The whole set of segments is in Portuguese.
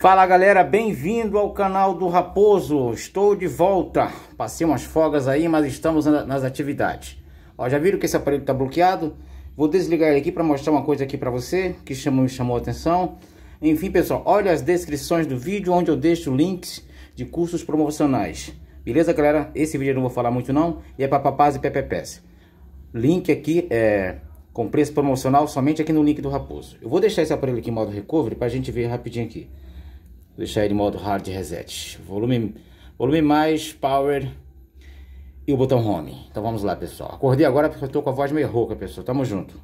Fala galera, bem-vindo ao canal do Raposo. Estou de volta. Passei umas folgas aí, mas estamos nas atividades. Ó, já viram que esse aparelho está bloqueado? Vou desligar ele aqui para mostrar uma coisa aqui para você que chamou, me chamou a atenção. Enfim, pessoal, olha as descrições do vídeo onde eu deixo links de cursos promocionais. Beleza, galera? Esse vídeo eu não vou falar muito não, e é para papás e PPPs. Link aqui é com preço promocional somente aqui no link do Raposo. Eu vou deixar esse aparelho aqui em modo recovery para a gente ver rapidinho aqui deixar ele em modo hard reset. Volume, volume mais, power e o botão home. Então vamos lá, pessoal. Acordei agora porque eu tô com a voz meio rouca, pessoal. Tamo junto.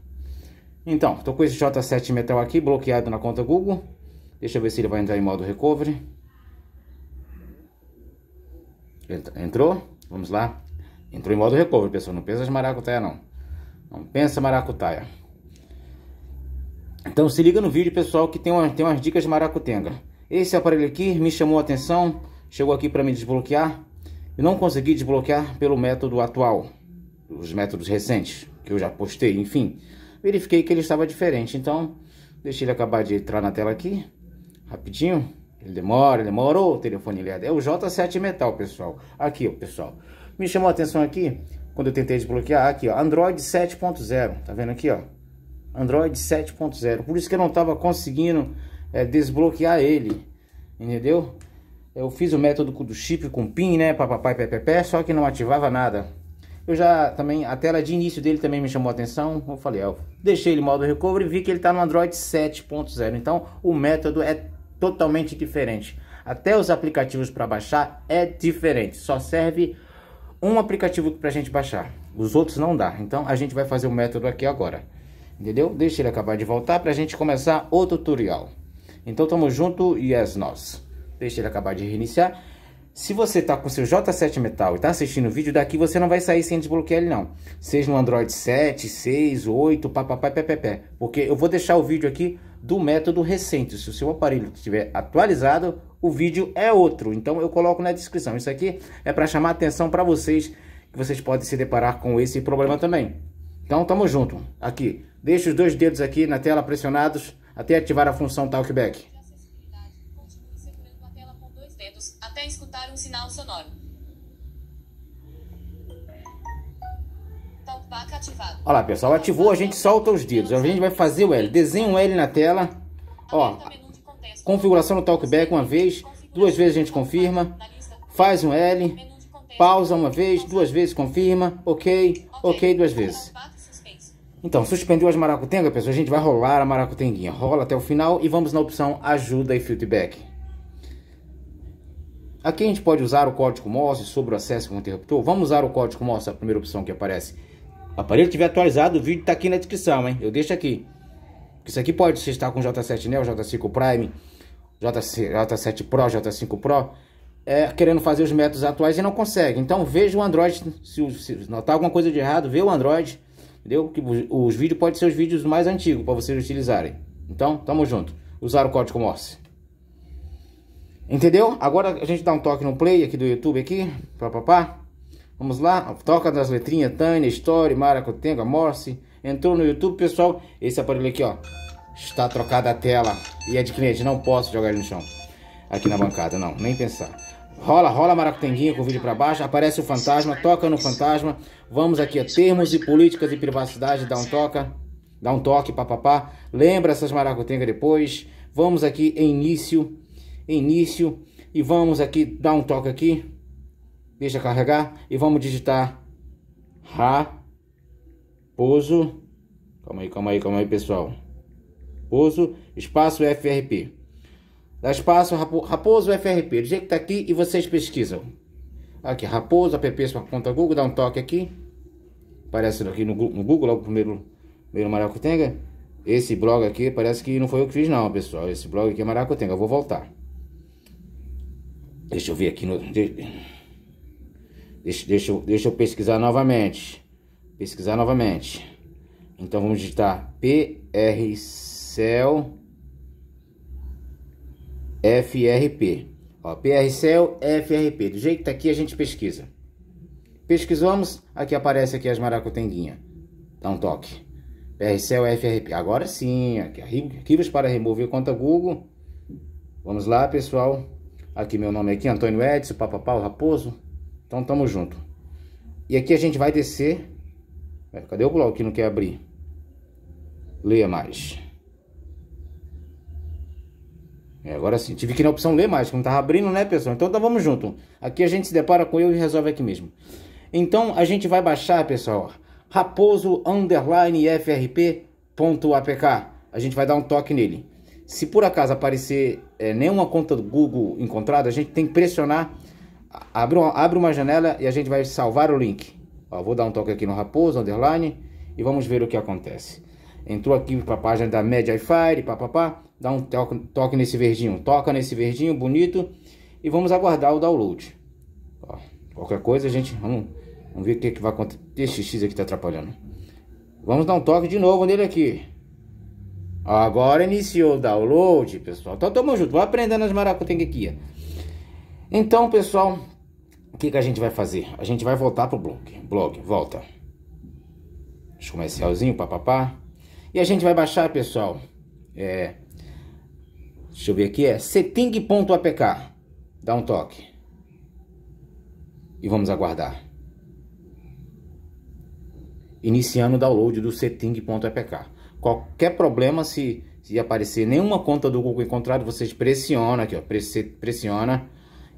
Então, tô com esse J7 Metal aqui bloqueado na conta Google. Deixa eu ver se ele vai entrar em modo recovery. Entrou? Vamos lá. Entrou em modo recovery, pessoal. Não pensa de maracutaia, não. Não pensa maracutaia. Então se liga no vídeo, pessoal, que tem, uma, tem umas dicas de maracutenga. Esse aparelho aqui me chamou a atenção, chegou aqui para me desbloquear. E não consegui desbloquear pelo método atual, os métodos recentes, que eu já postei, enfim. Verifiquei que ele estava diferente, então deixei ele acabar de entrar na tela aqui, rapidinho. Ele demora, ele demorou, o telefone ligado. É o J7 Metal, pessoal. Aqui, ó, pessoal. Me chamou a atenção aqui, quando eu tentei desbloquear, aqui, ó, Android 7.0, tá vendo aqui, ó? Android 7.0. Por isso que eu não estava conseguindo é, desbloquear ele, entendeu? Eu fiz o método do chip com PIN, né, papapai, pepepé, só que não ativava nada. Eu já também, a tela de início dele também me chamou a atenção, eu falei, ó, ah, deixei ele modo recovery e vi que ele está no Android 7.0, então o método é totalmente diferente. Até os aplicativos para baixar é diferente, só serve um aplicativo para a gente baixar, os outros não dá. Então a gente vai fazer o método aqui agora, entendeu? Deixa ele acabar de voltar para a gente começar o tutorial. Então tamo junto e yes, nós. Deixa ele acabar de reiniciar. Se você tá com seu J7 Metal e tá assistindo o vídeo, daqui você não vai sair sem desbloquear ele não. Seja no Android 7, 6, 8, papapá, pepepé. Porque eu vou deixar o vídeo aqui do método recente. Se o seu aparelho estiver atualizado, o vídeo é outro. Então eu coloco na descrição. Isso aqui é para chamar atenção para vocês, que vocês podem se deparar com esse problema também. Então tamo junto. Aqui, deixa os dois dedos aqui na tela pressionados até ativar a função talkback. até escutar um sinal sonoro. Talkback ativado. Olha lá, pessoal, ativou, a gente solta os dedos. A gente vai fazer o L. Desenha um L na tela. Ó, configuração no talkback uma vez, duas vezes a gente confirma. Faz um L. Pausa uma vez, duas vezes confirma. OK, OK duas vezes. Então, suspendeu as maracutengas, pessoal, a gente vai rolar a maracutenguinha. Rola até o final e vamos na opção ajuda e feedback. Aqui a gente pode usar o código MOSS sobre o acesso com o interruptor. Vamos usar o código MOSS, a primeira opção que aparece. O aparelho tiver atualizado, o vídeo está aqui na descrição, hein? Eu deixo aqui. Isso aqui pode, se estar com J7 Neo, J5 Prime, J7, J7 Pro, J5 Pro, é, querendo fazer os métodos atuais e não consegue. Então veja o Android, se, se notar alguma coisa de errado, vê o Android Entendeu? Que os vídeos podem ser os vídeos mais antigos para vocês utilizarem. Então, tamo junto. Usar o código Morse. Entendeu? Agora a gente dá um toque no play aqui do YouTube aqui. Pá, Vamos lá. Toca das letrinhas. Tânia, Story, Maracotenga, Morse. Entrou no YouTube, pessoal. Esse aparelho aqui, ó. Está trocada a tela. E é de cliente. Não posso jogar ele no chão. Aqui na bancada, não. Nem pensar. Rola, rola maracutenguinha com o vídeo para baixo, aparece o fantasma, toca no fantasma. Vamos aqui a termos e políticas e privacidade, dá um toca, dá um toque, papapá. Lembra essas maracutengas depois. Vamos aqui em início, em início e vamos aqui dar um toque aqui. Deixa carregar e vamos digitar raposo. Calma aí, calma aí, calma aí, pessoal. Pouso, espaço FRP. Dá espaço Raposo FRP, do jeito que tá aqui, e vocês pesquisam. Aqui, Raposo, app, sua conta Google, dá um toque aqui. Aparece aqui no, no Google, logo o primeiro, primeiro Maracutenga. Esse blog aqui, parece que não foi eu que fiz não, pessoal. Esse blog aqui é Maracutenga, eu vou voltar. Deixa eu ver aqui no... Deixa, deixa, eu, deixa eu pesquisar novamente. Pesquisar novamente. Então vamos digitar PRCEL... FRP. Ó, PRCEL, FRP. Do jeito que tá aqui, a gente pesquisa. Pesquisamos, aqui aparece aqui as maracutenguinha. Dá um toque. PRCEL, FRP. Agora sim, aqui, arquivos para remover conta Google. Vamos lá, pessoal. Aqui meu nome é aqui, Antônio Edson, Papapau, Raposo. Então, tamo junto. E aqui a gente vai descer. Cadê o bloco que não quer abrir? Leia mais. É, agora sim, tive que ir na opção ler mais, que não estava abrindo, né, pessoal? Então tá, vamos junto. Aqui a gente se depara com eu e resolve aqui mesmo. Então a gente vai baixar, pessoal, raposo underline frp.apk. A gente vai dar um toque nele. Se por acaso aparecer é, nenhuma conta do Google encontrada, a gente tem que pressionar, abre uma, abre uma janela e a gente vai salvar o link. Ó, vou dar um toque aqui no raposo underline e vamos ver o que acontece. Entrou aqui para a página da Mediafire, papapá. Pá, pá, pá Dá um toque nesse verdinho, toca nesse verdinho bonito e vamos aguardar o download. Ó, qualquer coisa, a gente, vamos, vamos ver o que, que vai acontecer. Esse X aqui tá atrapalhando. Vamos dar um toque de novo nele aqui. Agora iniciou o download, pessoal. Então tamo junto, vai aprendendo as maracutenguiquia. Então, pessoal, o que, que a gente vai fazer? A gente vai voltar pro blog. Blog, volta. Os comercialzinho, papapá. E a gente vai baixar, pessoal. É, Deixa eu ver aqui, é setting.apk. Dá um toque. E vamos aguardar. Iniciando o download do setting.apk. Qualquer problema, se, se aparecer nenhuma conta do Google encontrado, vocês pressiona aqui, ó, pressiona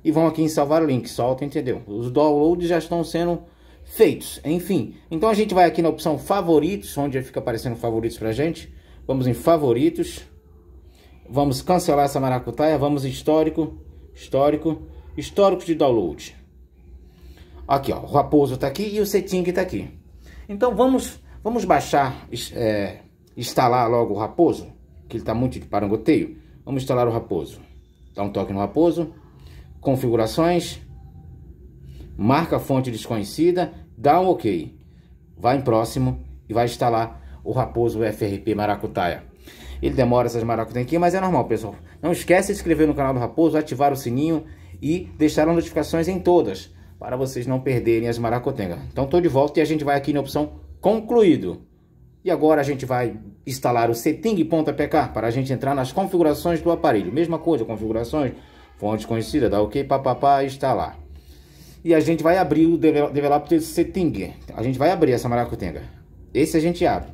e vão aqui em salvar o link, solta, entendeu? Os downloads já estão sendo feitos, enfim. Então a gente vai aqui na opção favoritos, onde fica aparecendo favoritos pra gente. Vamos em favoritos. Vamos cancelar essa maracutaia. Vamos histórico, histórico, histórico de download. Aqui, ó, o Raposo está aqui e o Setting está aqui. Então vamos, vamos baixar, é, instalar logo o Raposo, que ele está muito de parangoteio. Vamos instalar o Raposo. Dá um toque no Raposo. Configurações. Marca fonte desconhecida. Dá um OK. Vai em próximo e vai instalar o Raposo FRP Maracutaia. Ele demora essas maracas mas é normal, pessoal. Não esquece de se inscrever no canal do Raposo, ativar o sininho e deixar as notificações em todas, para vocês não perderem as maracutengas. Então estou de volta e a gente vai aqui na opção concluído. E agora a gente vai instalar o setting.pk para a gente entrar nas configurações do aparelho. Mesma coisa, configurações, fonte conhecida, dá ok, papapá, instalar. E a gente vai abrir o Developer setting. A gente vai abrir essa maracotenga. Esse a gente abre.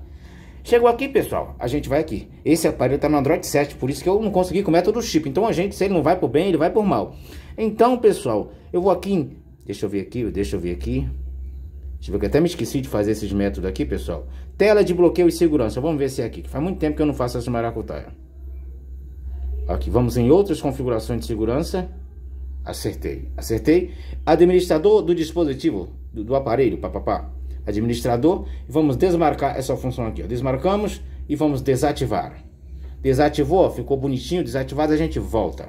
Chegou aqui, pessoal, a gente vai aqui. Esse aparelho está no Android 7, por isso que eu não consegui com o método chip. Então a gente, se ele não vai por bem, ele vai por mal. Então, pessoal, eu vou aqui em... Deixa eu ver aqui, deixa eu ver aqui. Deixa eu ver que até me esqueci de fazer esses métodos aqui, pessoal. Tela de bloqueio e segurança. Vamos ver se é aqui, que faz muito tempo que eu não faço essa maracutaia. Aqui, vamos em outras configurações de segurança. Acertei, acertei. Administrador do dispositivo, do, do aparelho, papapá administrador e vamos desmarcar essa função aqui. Ó. Desmarcamos e vamos desativar. Desativou, ficou bonitinho, desativado, a gente volta.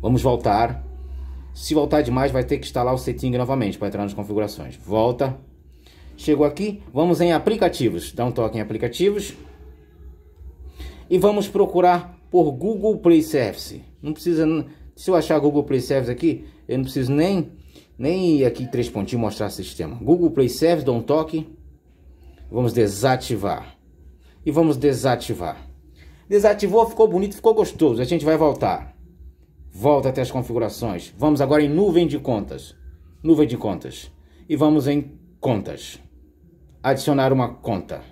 Vamos voltar. Se voltar demais, vai ter que instalar o setting novamente para entrar nas configurações. Volta. Chegou aqui, vamos em aplicativos. Dá um toque em aplicativos. E vamos procurar por Google Play Service. Não precisa... Se eu achar Google Play Service aqui, eu não preciso nem nem aqui três pontinhos mostrar sistema. Google Play Service, dá um toque. Vamos desativar. E vamos desativar. Desativou, ficou bonito, ficou gostoso. A gente vai voltar. Volta até as configurações. Vamos agora em nuvem de contas. Nuvem de contas. E vamos em contas. Adicionar uma conta.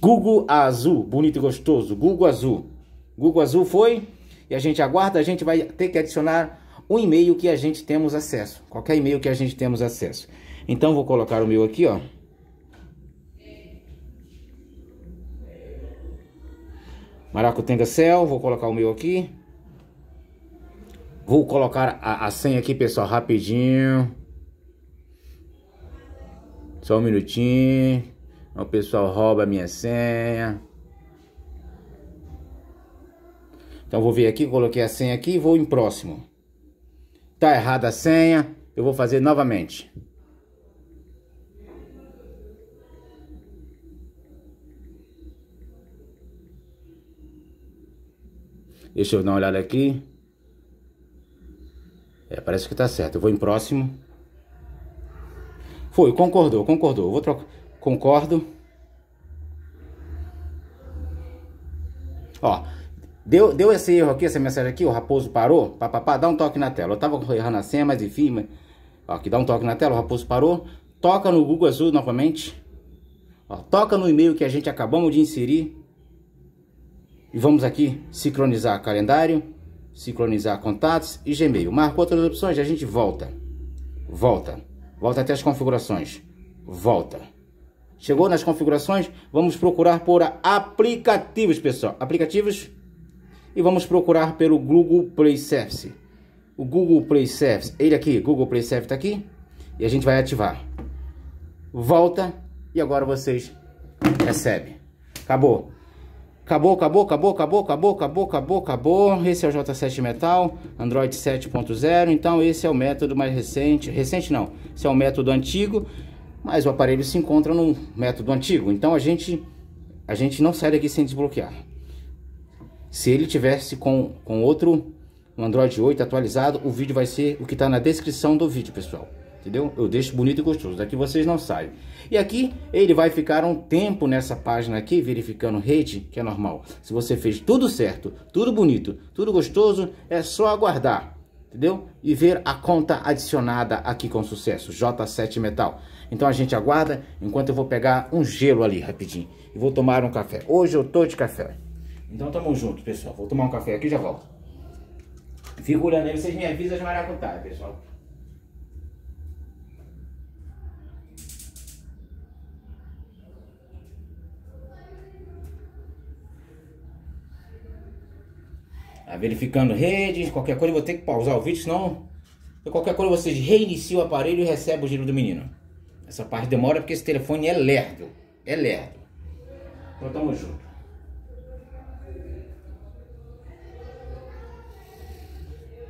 Google Azul, bonito e gostoso. Google Azul. Google Azul foi e a gente aguarda, a gente vai ter que adicionar o e-mail que a gente temos acesso. Qualquer e-mail que a gente temos acesso. Então vou colocar o meu aqui, ó. Maracutenga Cell, vou colocar o meu aqui. Vou colocar a, a senha aqui, pessoal, rapidinho. Só um minutinho. O pessoal rouba a minha senha. Então vou vir aqui, coloquei a senha aqui e vou em próximo. Tá errada a senha, eu vou fazer novamente. Deixa eu dar uma olhada aqui. É, parece que tá certo. Eu vou em próximo. Foi, concordou, concordou. Eu vou trocar. Concordo. Ó, Deu, deu esse erro aqui, essa mensagem aqui, o raposo parou, papapá, dá um toque na tela. Eu tava errando a senha, mas enfim, mas... Ó, aqui dá um toque na tela, o raposo parou. Toca no Google Azul novamente. Ó, toca no e-mail que a gente acabamos de inserir. E vamos aqui sincronizar calendário, sincronizar contatos e Gmail. Marcou outras opções, a gente volta. Volta. Volta até as configurações. Volta. Chegou nas configurações, vamos procurar por aplicativos, pessoal. Aplicativos e vamos procurar pelo Google Play Service. O Google Play Service, ele aqui, Google Play Service está aqui e a gente vai ativar. Volta e agora vocês recebem. Acabou. Acabou, acabou, acabou, acabou, acabou, acabou, acabou, acabou. Esse é o J7 Metal, Android 7.0. Então esse é o método mais recente. Recente não, esse é o método antigo, mas o aparelho se encontra no método antigo. Então a gente, a gente não sai daqui sem desbloquear. Se ele tivesse com, com outro um Android 8 atualizado, o vídeo vai ser o que está na descrição do vídeo, pessoal. Entendeu? Eu deixo bonito e gostoso, daqui vocês não saem. E aqui ele vai ficar um tempo nessa página aqui, verificando rede, que é normal. Se você fez tudo certo, tudo bonito, tudo gostoso, é só aguardar entendeu? E ver a conta adicionada aqui com sucesso, J7 Metal. Então a gente aguarda enquanto eu vou pegar um gelo ali rapidinho e vou tomar um café. Hoje eu tô de café. Então tamo junto, pessoal. Vou tomar um café aqui e já volto. Fico olhando aí, vocês me avisam as maracutaia, pessoal. Tá verificando redes, qualquer coisa, vou ter que pausar o vídeo, senão qualquer coisa vocês reiniciam o aparelho e recebem o giro do menino. Essa parte demora porque esse telefone é lerdo, é lerdo. Então tamo junto.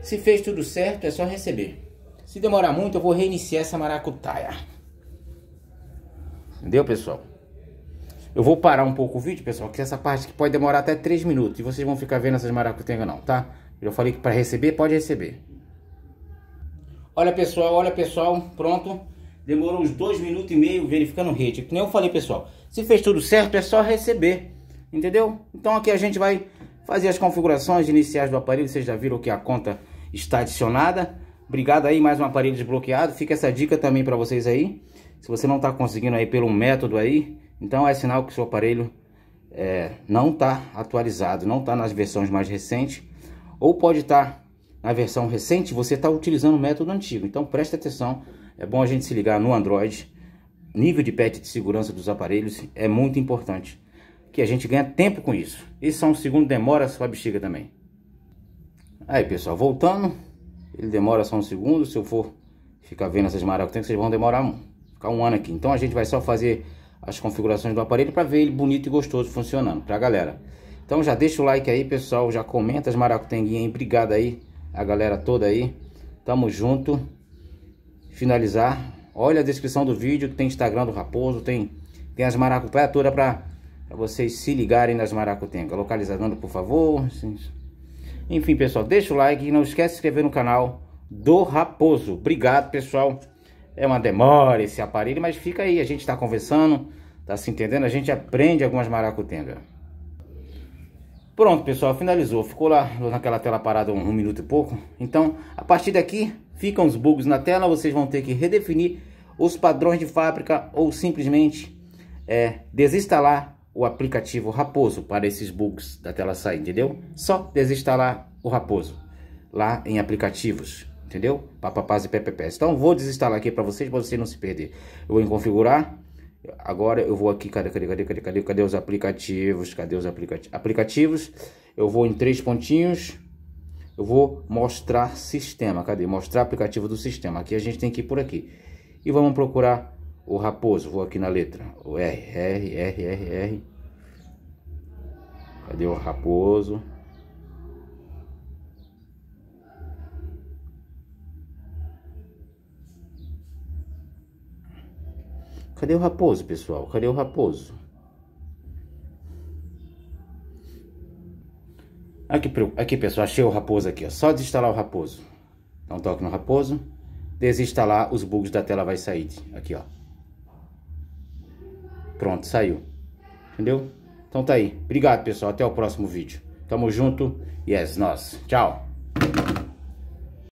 Se fez tudo certo, é só receber. Se demorar muito, eu vou reiniciar essa maracutaia. Entendeu, pessoal? Eu vou parar um pouco o vídeo, pessoal, que essa parte que pode demorar até 3 minutos. E vocês vão ficar vendo essas maracutengas, não, tá? Eu falei que para receber, pode receber. Olha, pessoal, olha, pessoal, pronto. Demorou uns 2 minutos e meio verificando o rede. Que nem eu falei, pessoal. Se fez tudo certo, é só receber. Entendeu? Então aqui a gente vai fazer as configurações iniciais do aparelho. Vocês já viram que é a conta está adicionada. Obrigado aí, mais um aparelho desbloqueado. Fica essa dica também para vocês aí. Se você não está conseguindo aí pelo método aí, então é sinal que o seu aparelho é, não está atualizado, não está nas versões mais recentes. Ou pode estar tá na versão recente, você está utilizando o método antigo. Então preste atenção, é bom a gente se ligar no Android. Nível de patch de segurança dos aparelhos é muito importante. Que a gente ganha tempo com isso. Isso é um segundo demora a sua bexiga também. Aí, pessoal, voltando. Ele demora só um segundo. Se eu for ficar vendo essas maracutãs, vocês vão demorar um, ficar um ano aqui. Então, a gente vai só fazer as configurações do aparelho para ver ele bonito e gostoso funcionando pra galera. Então, já deixa o like aí, pessoal. Já comenta as maracutanguinhas aí. Obrigado aí, a galera toda aí. Tamo junto. Finalizar. Olha a descrição do vídeo. Tem Instagram do Raposo, tem, tem as maracutãs todas pra para vocês se ligarem nas maracutengas. Localizando, por favor. Enfim, pessoal, deixa o like e não esquece de se inscrever no canal do Raposo. Obrigado, pessoal. É uma demora esse aparelho, mas fica aí. A gente está conversando, está se entendendo, a gente aprende algumas maracutengas. Pronto, pessoal, finalizou. Ficou lá naquela tela parada um, um minuto e pouco. Então, a partir daqui, ficam os bugs na tela. Vocês vão ter que redefinir os padrões de fábrica ou simplesmente é, desinstalar o aplicativo Raposo para esses bugs da tela sair, entendeu? Só desinstalar o Raposo lá em aplicativos, entendeu? papapaz e PPPs. Então vou desinstalar aqui para vocês, para vocês não se perder. Eu vou em configurar. Agora eu vou aqui, cadê, cadê, cadê, cadê, cadê, cadê os aplicativos? Cadê os aplicativos aplicativos? Eu vou em três pontinhos. Eu vou mostrar sistema. Cadê? Mostrar aplicativo do sistema. Aqui a gente tem que ir por aqui. E vamos procurar o Raposo, vou aqui na letra. O R, R, R, R, R. Cadê o Raposo? Cadê o Raposo, pessoal? Cadê o Raposo? Aqui, aqui pessoal, achei o Raposo aqui, ó. Só desinstalar o Raposo. Dá um toque no Raposo. Desinstalar, os bugs da tela vai sair. Aqui, ó. Pronto, saiu. Entendeu? Então tá aí. Obrigado, pessoal. Até o próximo vídeo. Tamo junto. Yes, é nós. Tchau.